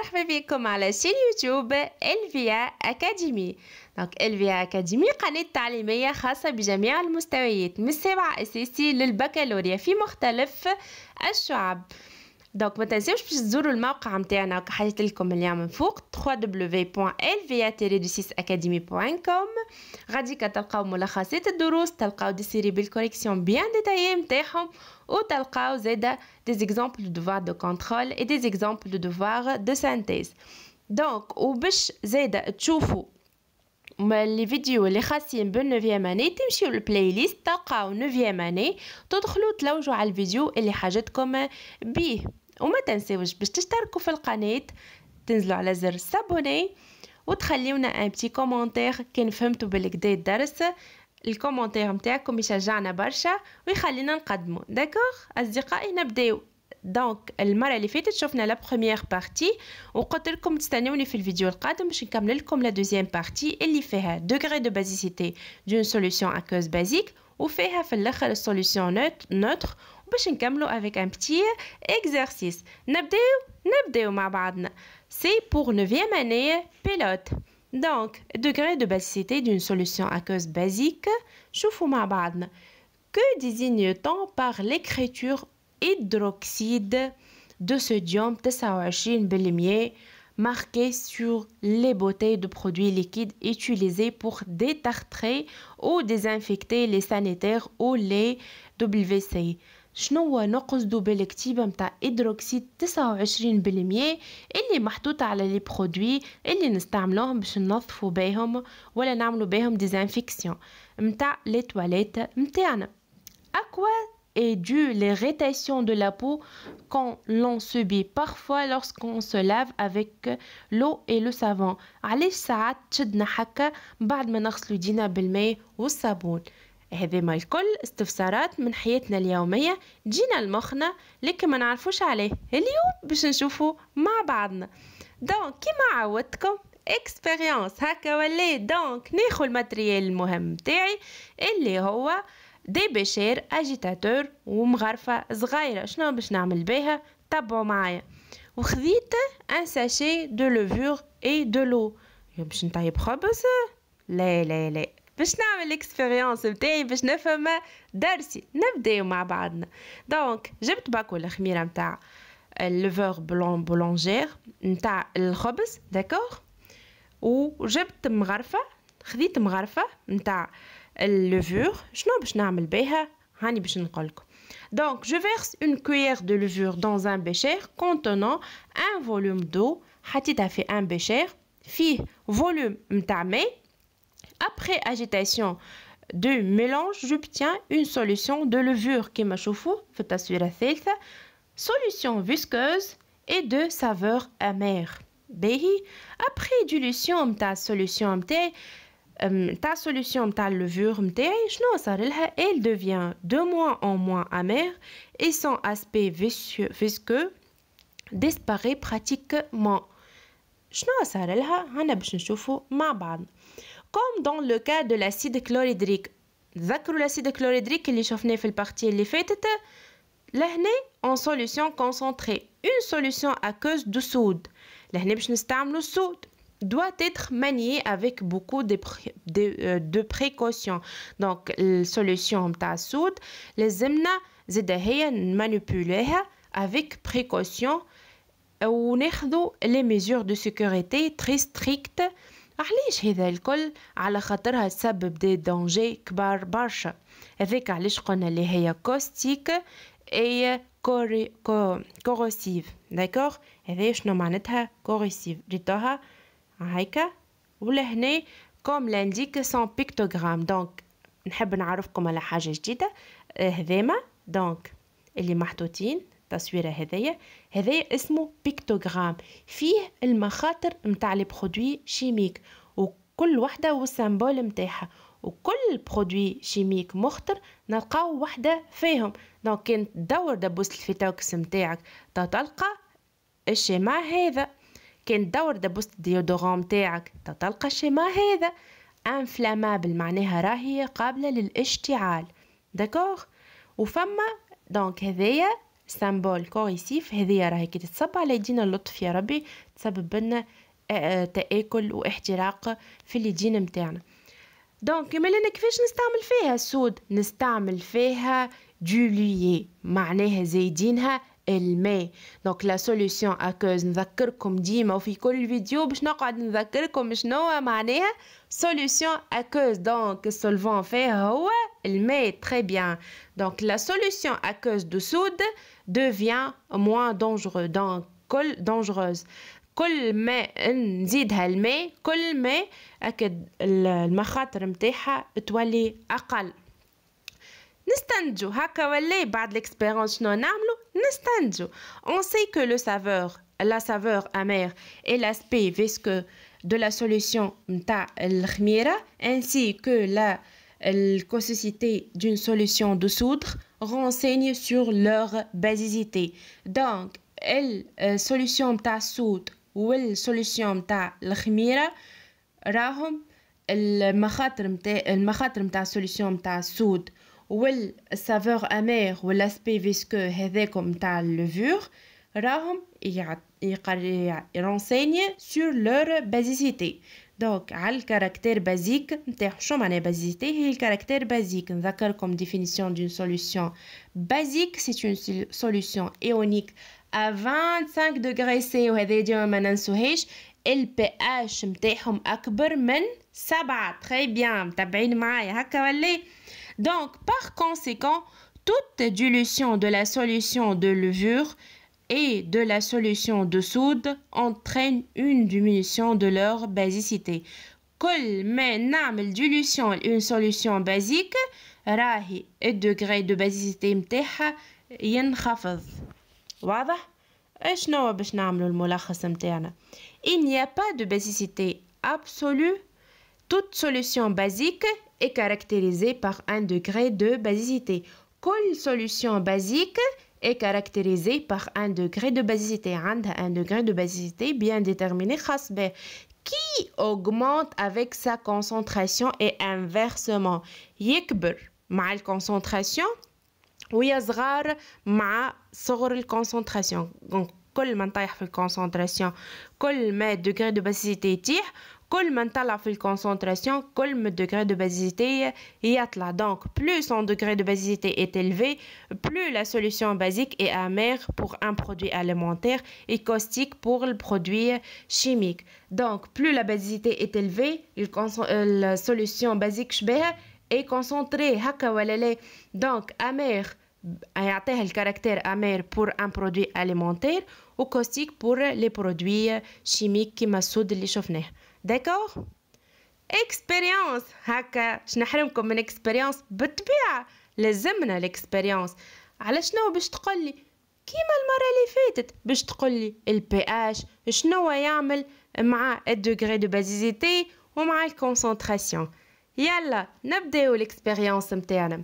مرحبا بكم على شين يوتيوب الفيا اكاديمي دونك الفيا اكاديمي قناه تعليميه خاصه بجميع المستويات من السابعه اساسي للبكالوريا في مختلف الشعب دونك ما تنساوش باش تزوروا الموقع نتاعنا وكحلت لكم اليوم من فوق 6 academycom غادي كتلقاو ملخصات الدروس تلقاو دي سيري بالكوريكسيون بيان ديتاي نتاعهم وتلقاو زيدا دي زيكزامبل دو دوفوار دو كونترول اي دي زيكزامبل دو دوفوار دو سانتيز دونك وباش زيدا تشوفوا ما لي فيديو اللي خاصين 9 اني تمشيو للبلاي ليست تلقاو 9 اني تدخلوا تلوجوا على الفيديو اللي حاجتكم بيه وما تنساوش باش تشتركوا في القناه تنزلوا على زر سابوني وتخليونا ان بتي كومونتير كان فهمتوا بالكدي الدرس الكومونتير نتاعكم يشجعنا برشا ويخلينا نقدمه داكوغ اصدقائي نبداو دونك المره اللي فاتت شفنا لا بروميير بارتي وقلت لكم تستنوني في الفيديو القادم باش نكمل لكم لا دوزيام بارتي اللي فيها دوغري دو بازيسيتي دون سوليوشن اكوز بازيك fait solution solution solution neutre باش نكملو avec un petit exercice c'est pour 9e année pilote donc degré de basicité d'une solution aqueuse basique que désigne-t-on par l'écriture hydroxyde de sodium 29 belimier marqué sur les bouteilles de produits liquides utilisés pour détartrer ou désinfecter les sanitaires ou les WC شنو هو نقصدو بالكتيبة متاع إدروكسيد تسعة وعشرين بالمية اللي محطوطة على لي برودوي اللي نستعملوهم باش ننظفو ولا نعملو est due l'irritation de la peau quand l'on subit parfois lorsqu'on se lave avec l'eau et le savon. علاش ساعات تشدنا حكا بعد ما نغسلوا دينا بالماء والصابون هذا الكل استفسارات من حياتنا اليومية جينا لمخنا لكن ما نعرفوش عليه اليوم باش نشوفوا مع بعضنا دونك كيما عودتكم اكسبيريونس هكا ولا دونك ناخذ الماتريال المهم تاعي اللي هو دي بشير اجيتاتور ومغرفة صغيرة شنو باش نعمل بيها تابعوا معايا وخذيت ان ساشي دو لوفور اي دو لو باش نطيب خبز لا لا لا باش نعمل الاكسبيريونس نتاعي باش نفهم درسي نبداو مع بعضنا دونك جبت باكو الخميره نتاع اللوفور بلون بولونجير نتاع الخبز داكور وجبت مغرفه خذيت مغرفه نتاع levure, شنو باش نعمل هاني باش Donc, je verse une cuillère de levure dans un bécher contenant un volume d'eau. fait un bécher. Fi volume mtamé. Après agitation du mélange, j'obtiens une solution de levure qui chauffe, solution visqueuse et de saveur amère. après dilution de solution euh, ta solution ta levure elle devient de moins en moins amère et son aspect visqueux disparaît pratiquement. Comme dans le cas de l'acide chlorhydrique. l'acide chlorhydrique fait partie. fait partie اللي en solution concentrée une solution à cause de soude باش le soude doit être manié avec beaucoup de euh, de précautions. Donc, solution de soude. Les hommes doivent la manipuler avec précaution et euh, en écoutant les mesures de sécurité très strictes. Allez, je décolle. Alors, ça peut être un danger. très Et donc, allez, je connais les acides. Et corrosif. D'accord. Et donc, nous manétons corrosif. هايكا ولا هنا كوم لانديك سون بيكتوغرام دونك نحب نعرفكم على حاجة جديدة آه، هذيما دونك اللي محطوطين التصويرة هذية هذية اسمه بيكتوغرام فيه المخاطر متاع لي برودوي شيميك وكل وحدة والسامبول متاعها وكل برودوي شيميك مخطر نلقاو وحدة فيهم دونك كان تدور دبوس الفيتوكس متاعك تلقى الشيما هذا كان دور دبوس الديودورون متاعك تتلقى الشيء ما هذا انفلامابل معناها راهي قابله للاشتعال داكوغ وفما دونك هذايا سامبول كوريسيف هذه راهي كي تتصب على يدينا اللطف يا ربي تسبب لنا آه، آه، تآكل واحتراق في اليدين متاعنا دونك لنا كيفاش نستعمل فيها السود نستعمل فيها جوليي معناها زايدينها الماء دونك لا سوليوشن اكوز نذكركم ديما وفي كل فيديو باش نقعد نذكركم شنو معناها سوليوشن اكوز دونك السولفون فيها هو الماء تري بيان دونك لا سوليوشن اكوز دو سود دوفيان موان دونجورو دونك كل دونجوروز كل ما نزيدها الماء كل ما اكد المخاطر متاعها تولي اقل N'est-ce pas? On sait que le saveur, la saveur amère et l'aspect visqueux de la solution mta lkhmira, ainsi que la consistance d'une solution de soude renseigne sur leur basicité. Donc, euh, solution mta soude ou solution mta lkhmira, raḥom el solution mta soude ou le savour amer ou l'aspect visqueux, comme à dire celui de la levure, ils vont des informations sur leur basicité. Donc, le caractère basique, on parle de c'est le caractère basique. Je vous définition d'une solution basique. C'est une solution éonique à 25 degrés C. Et c'est ce a dit, on Le pH est plus grand que 7. Très bien, vous bien voyez C'est ça, c'est ça donc, par conséquent, toute dilution de la solution de levure et de la solution de soude entraîne une diminution de leur basicité. dilution une solution basique, راهي الدوغري دو basicité متاعها ينخفض واضح شنو باش نعملو الملخص نتاعنا il n'y a pas de basicité absolue toute solution basique est caractérisée par un degré de basicité. Quelle solution basique est caractérisée par un degré de basicité Un degré de basicité bien déterminé qui augmente avec sa concentration et inversement. Yekber, مع concentration ou يصغر ma صغر concentration. Donc, كل ما نطيح في الكونسونتراسيون كل ما الدوغري degré de basicité concentration, degré de basicité, euh, Donc, plus son degré de basicité est élevé, plus la solution basique est amère pour un produit alimentaire et caustique pour le produit euh, chimique. Donc, plus la basicité est élevée, euh, la solution basique est concentrée. Donc, amère, a le caractère amère pour un produit alimentaire ou caustique pour les produits chimiques qui les chauds. داكوغ اكسبيريونس هكا باش نحرمكم من اكسبيريونس بالطبيعه لازمنا الاكسبيريونس على شنو باش تقولي كيما المره اللي فاتت باش تقولي البي اش شنو يعمل مع الدوغري دو بازيزيتي ومع الكونسنتراسيون يلا نبداو الاكسبيريونس نتاعنا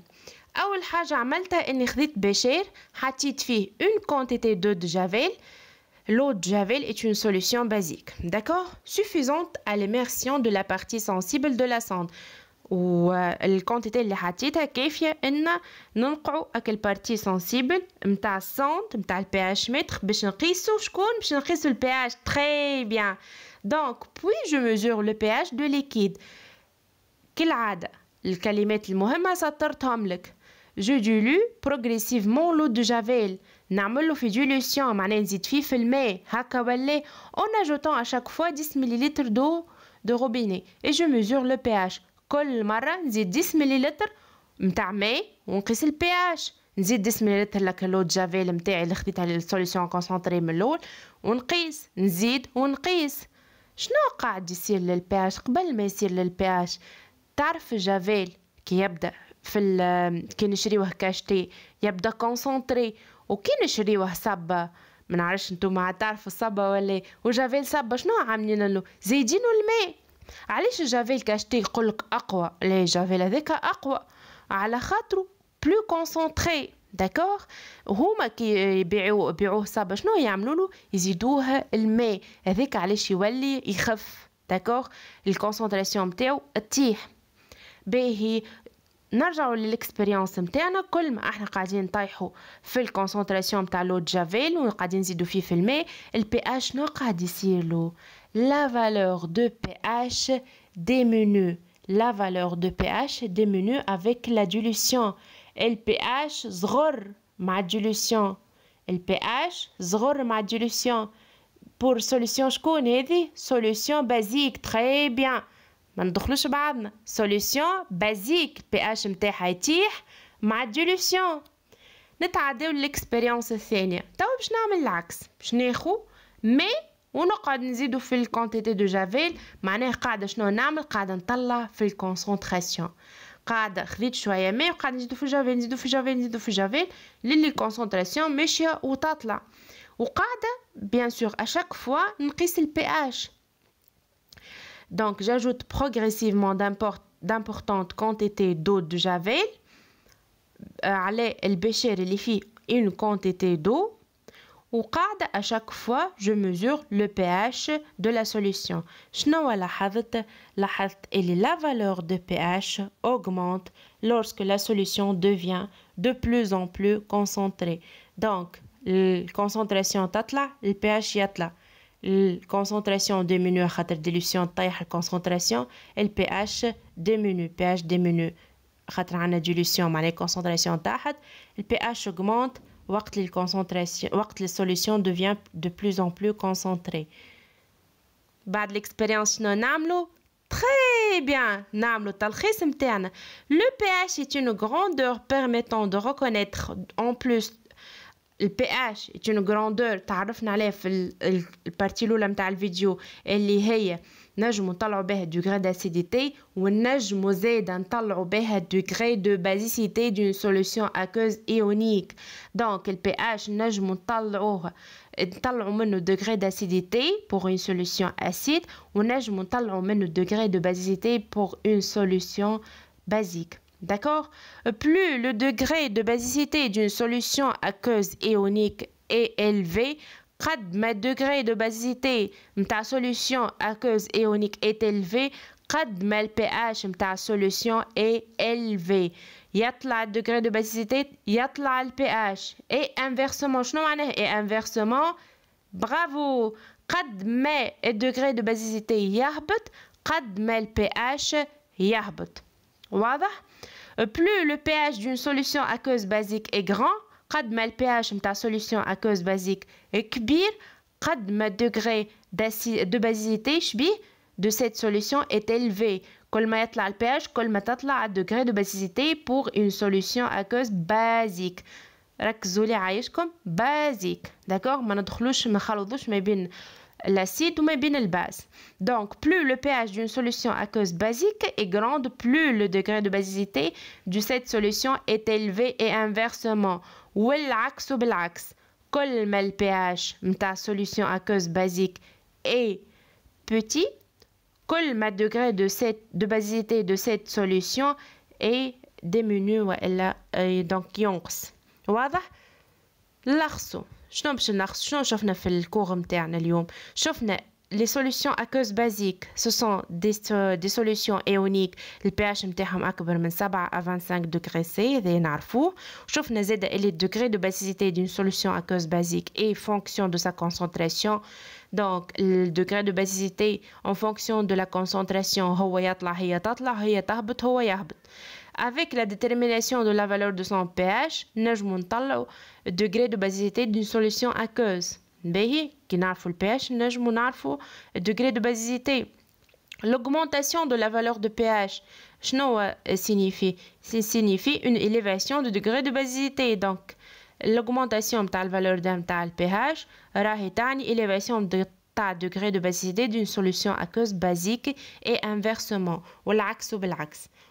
اول حاجه عملتها اني خديت بشير حطيت فيه اون كونتيتي دو دجافيل L'eau de javel est une solution basique, d'accord Suffisante à l'immersion de la partie sensible de la sonde. Ou la quantité de la sonde, nous à quelle partie sensible de la sonde, de la pH mètre, pour résoudre le pH. Très bien. Donc, puis je mesure le pH de liquide. Quelle est le calimètre le plus important Je dilue progressivement l'eau de javel. نعمل في ديليسيون معناه نزيد فيه في الماء هكا ولا اون اجوتون ا شاك فوا 10 مليلتر دو دو روبيني اي جو ميزور لو بي اش كل مره نزيد 10 مليلتر نتاع ماء ونقيس البي اش نزيد 10 مليلتر لاكلو جافيل نتاعي اللي خديتها للسوليسيون كونسونطري من الاول ونقيس نزيد ونقيس شنو قاعد يصير للبي اش قبل ما يصير للبي اش تعرف جافيل كي يبدا في كي نشريوه كاشتي يبدا كونسونطري وكي نشريوه صبة ما نعرفش نتوما ما تعرفوا الصبة ولا وجافيل صبة شنو عاملين له زايدينو الماء علاش جافيل كاشتي يقولك اقوى لا جافيل هذاك اقوى على خاطرو بلو كونسونتري داكور هما كي يبيعوا يبيعوه صابه شنو يعملوا له يزيدوه الماء هذاك علاش يولي يخف داكور الكونسونطراسيون نتاعو تطيح باهي on revient à l'expérience n'tana quand on est en dans la concentration de l'eau de Javel et quand on ajoute du feu de mai le pH qu'est-ce qui la valeur de pH démenu la valeur de pH démenu avec la dilution le pH zghor avec la dilution le pH zghor avec la dilution pour solution chkoun hadi solution basique très bien ما ندخلوش بعضنا سوليسيون بازيك بي اش نتاعها يتيح مع الديلوسيون نتعداو للاكسبيريونس الثانيه توا باش نعمل العكس باش ناخو مي ونقعد نزيدو في الكونتيتي دو جافيل معناه قاعده شنو نعمل قاعده نطلع في الكونسونطراسيون قاعده خذيت شويه مي وقاعد نزيدو في جافيل نزيدو في جافيل نزيدو في جافيل للي الكونسونطراسيون ماشيه وتطلع وقاعده بيان سور اشاك فوا نقيس البي اش Donc, j'ajoute progressivement d'importantes quantités d'eau de javel. elle euh, il les une quantité d'eau quand, à chaque fois je mesure le pH de la solution شنو la valeur de pH augmente lorsque la solution devient de plus en plus concentrée donc la concentration là, le pH là concentration diminue à la dilution la concentration et le pH diminue pH diminue خاطر عندنا dilution la concentration tard le pH augmente وقت concentration les devient de plus en plus concentrée بعد l'expérience non amlo Très bien, Le pH est une grandeur permettant de reconnaître en plus le pH est une grandeur qu'on a vu dans la de la vidéo qui est le degré d'acidité et on le degré de basicité d'une solution aqueuse ionique donc le pH est un degré d'acidité pour une solution acide et on le degré de basicité pour une solution basique D'accord Plus le degré de basicité d'une solution aqueuse ionique est élevé, plus le degré de basicité de ta solution aqueuse ionique est élevé, plus le pH de ta solution est élevé. Il y a le degré de basicité, il y a le pH. Et inversement, bravo ne Et inversement, bravo Plus le degré de basicité est élevé, plus le pH est élevé. Euh, plus le pH d'une solution aqueuse basique est grand, quand le pH de ta solution aqueuse basique est كبير, قد degré de basicité de cette solution est élevé. كل ما pH, كل ما le degré de basicité pour une solution aqueuse basique. ركزوا لي basique. D'accord ما ندخلوش ما نخلطوش ما بين l'acide ou bien le base. Donc, plus le pH d'une solution aqueuse basique est grande, plus le degré de basicité de cette solution est élevé et inversement. Ou l'axe ou l'axe. Comme le pH de ta solution aqueuse basique est petit, comme le degré de, cette, de basicité de cette solution est diminué donc, yonks. Voilà je باش شنو شفنا في الكور نتاعنا اليوم شفنا les solutions aqueuses basiques, ce sont des, solutions ioniques, le pH est أكبر من 7 à 25 degrés C, هذا نعرفوه. شفنا زاد le degré de basicité d'une solution cause basique et fonction de sa concentration. Donc le degré de basicité en fonction de la concentration هو يطلع هي avec la détermination de la valeur de son pH, avons le degré de basicité d'une solution aqueuse. باهي كي le pH le degré de basicité. L'augmentation de la valeur de pH, شنو euh, signifie signifie une élévation de degré de basicité. Donc, l'augmentation de la valeur de pH, راهي تعني élévation de degré de basicité d'une solution aqueuse basique et inversement ou ou l'axe.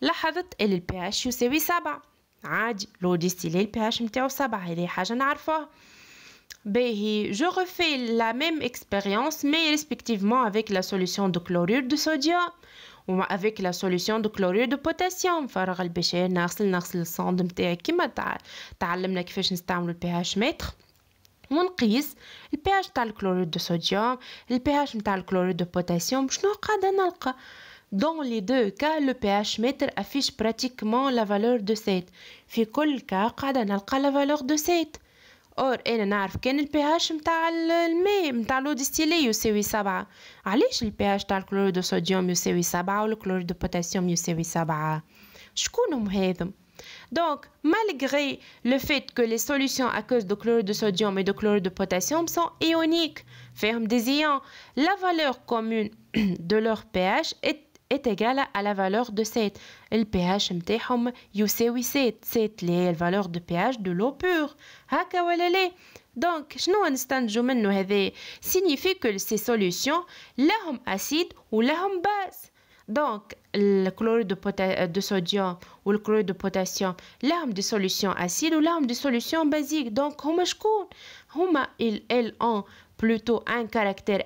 لاحظت اللي البي اتش يساوي سبعة عادي لو ديستيلي البي اتش نتاعو سبعة هذه حاجة نعرفوها باهي جو refais la même expérience mais respectivement avec la solution de chlorure de sodium وما افيك لا سوليوشن دو كلورير دو بوتاسيوم فرغ البشاير نغسل نغسل الصوند نتاعي كيما تع... تعلمنا كيفاش نستعملو البي اتش متر ونقيس البي اتش تاع الكلوريد دو صوديوم البي اتش نتاع الكلوريد دو بوتاسيوم شنو قاعده نلقى Dans les deux cas, le pH mètre affiche pratiquement la valeur de 7. في كل cas, قاعدة نلقى la valeur de 7. Or, انا نعرف كان l'eau distillée نتاع الماء نتاع لو ديستيلي يساوي سبعة علاش البي chlorure تاع الكلور دو et يساوي سبعة de potassium potassium يساوي 7. شكونهم هذم Donc, malgré le fait que les solutions à cause de chlorure de sodium et de chlorure de potassium sont ioniques, ferme des ions, la valeur commune de leur pH est est égale à la valeur de 7. Le pH نتاعهم يساوي 7 7 اللي هي valeur de pH de l'eau pure Haka ولا Donc, شنو نستنتجو منو هذا signifie que ces solutions لهم acide ولهم base donc le chlorure de, euh, de sodium ou le chlorure de potassium لهم des solutions acides ou لهم des solutions basiques donc هما شكون هما ils ont plutôt un caractère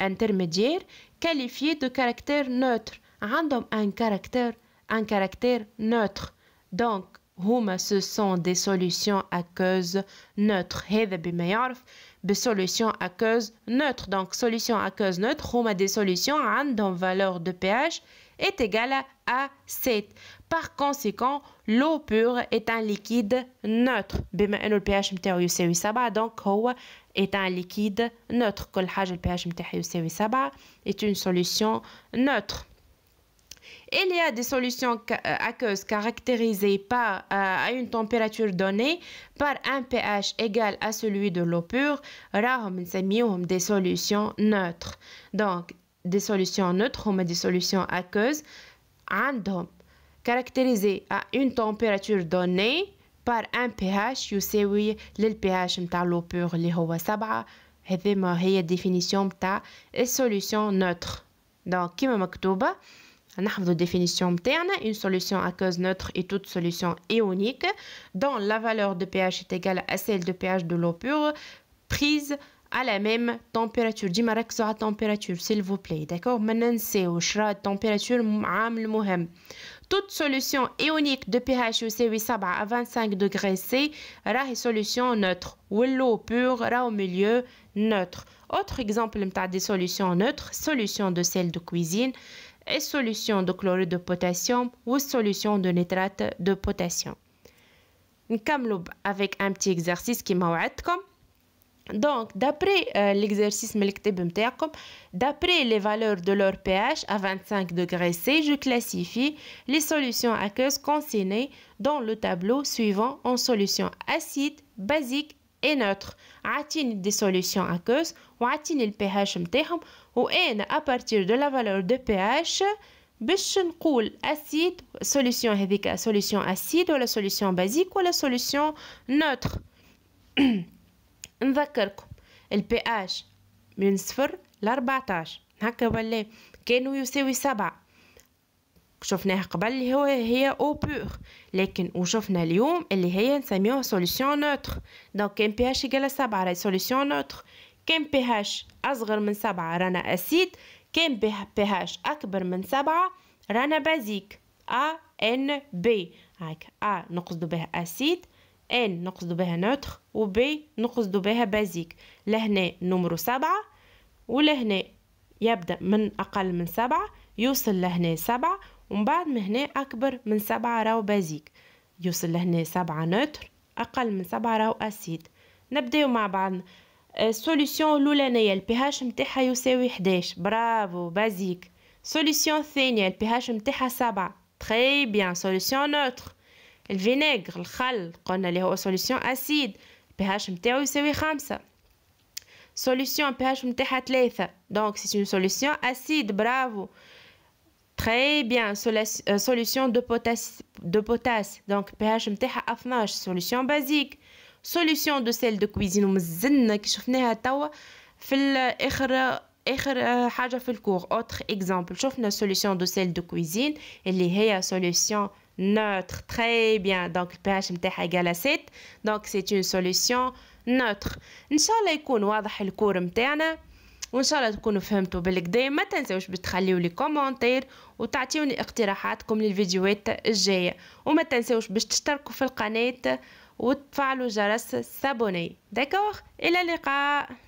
intermédiaire qualifié de caractère neutre عندهم un caractère un caractère neutre donc ce sont des solutions aqueuses neutres هذا Des solutions à aqueuses neutre. donc solutions à cause neutre des solutions عندهم valeur de pH est égale à 7 par conséquent, l'eau pure est un liquide neutre. بما le pH donc est un liquide neutre. كل le pH est une solution neutre. Il y a des solutions aqueuses euh, caractérisées par, euh, à une température donnée par un pH égal à celui de l'eau pure. راهم نسميوهم des solutions neutres. Donc, des solutions neutres, mais des solutions aqueuses. عندهم caractérisé à une température donnée par un pH le pH de l'eau pure qui est 7 C'est ما هي définition نتاع solution neutre donc كيما مكتوبه نحفظوا définition. نتاعنا une solution à cause neutre est toute solution ionique dont la valeur de pH est égale à celle de pH de l'eau pure prise à la même température que sur la température s'il vous plaît d'accord ما ننساوش la température plus important toute solution ionique de pH C8 7 à 25 degrés C une solution neutre Ou l'eau pure, sera au milieu neutre autre exemple نتاع des solutions neutres solution de sel de cuisine et solution de chlorure de potassium ou solution de nitrate de potassium نكملوا avec un petit exercice qui m'a comme. Donc, d'après euh, l'exercice d'après les valeurs de leur pH à 25 degrés C, je classifie les solutions aqueuses consignées dans le tableau suivant en solutions acides, basiques et neutres. Atteindre des solutions aqueuses ou le pH ou à partir de la valeur de pH, باش نقول solution solutions ou ou la solution basique ou la solution neutre. نذكركم البي اش من صفر لأربعتاش هكا ولا كانوا يساوي سبعة شفناها قبل اللي هو هي او بور لكن وشفنا اليوم اللي هي نسميوها سوليسيون نوتر دونك كان بي اش يقال سبعة راهي سوليسيون نوتر كان بي اش اصغر من سبعة رانا اسيد كان بي اش اكبر من سبعة رانا بازيك ا ان بي هاك ا نقصد بها اسيد ان نقصد بها نوتر و بي نقصد بها بازيك لهنا نمرو سبعة ولهنا يبدأ من أقل من سبعة يوصل لهنا سبعة ومن بعد من هنا أكبر من سبعة راهو بازيك يوصل لهنا سبعة نوتر أقل من سبعة راهو أسيد نبداو مع بعضنا السوليسيون آه، الأولانية البي اتش نتاعها يساوي 11 برافو بازيك سوليسيون الثانية البي اتش نتاعها سبعة تري بيان سوليسيون نوتر le الخل قلنا est une une pH نتاعو c'est 5. Solution pH bravo Donc, c'est une solution acide. Bravo Très bien, euh, solution de potasse, donc pH solution basique. Solution de sel de cuisine, Autre exemple, solution de sel de cuisine, et une solution neutre. Très bien. Donc, le pH متاعها égal à 7. Donc, c'est une solution neutre. إن شاء الله يكون واضح الكور متاعنا. وإن شاء الله تكونوا فهمتوا بالكدا ما تنساوش بتخليوا لي كومنتير وتعطيوني اقتراحاتكم للفيديوهات الجاية وما تنساوش باش تشتركوا في القناة وتفعلوا جرس سابوني داكوغ إلى اللقاء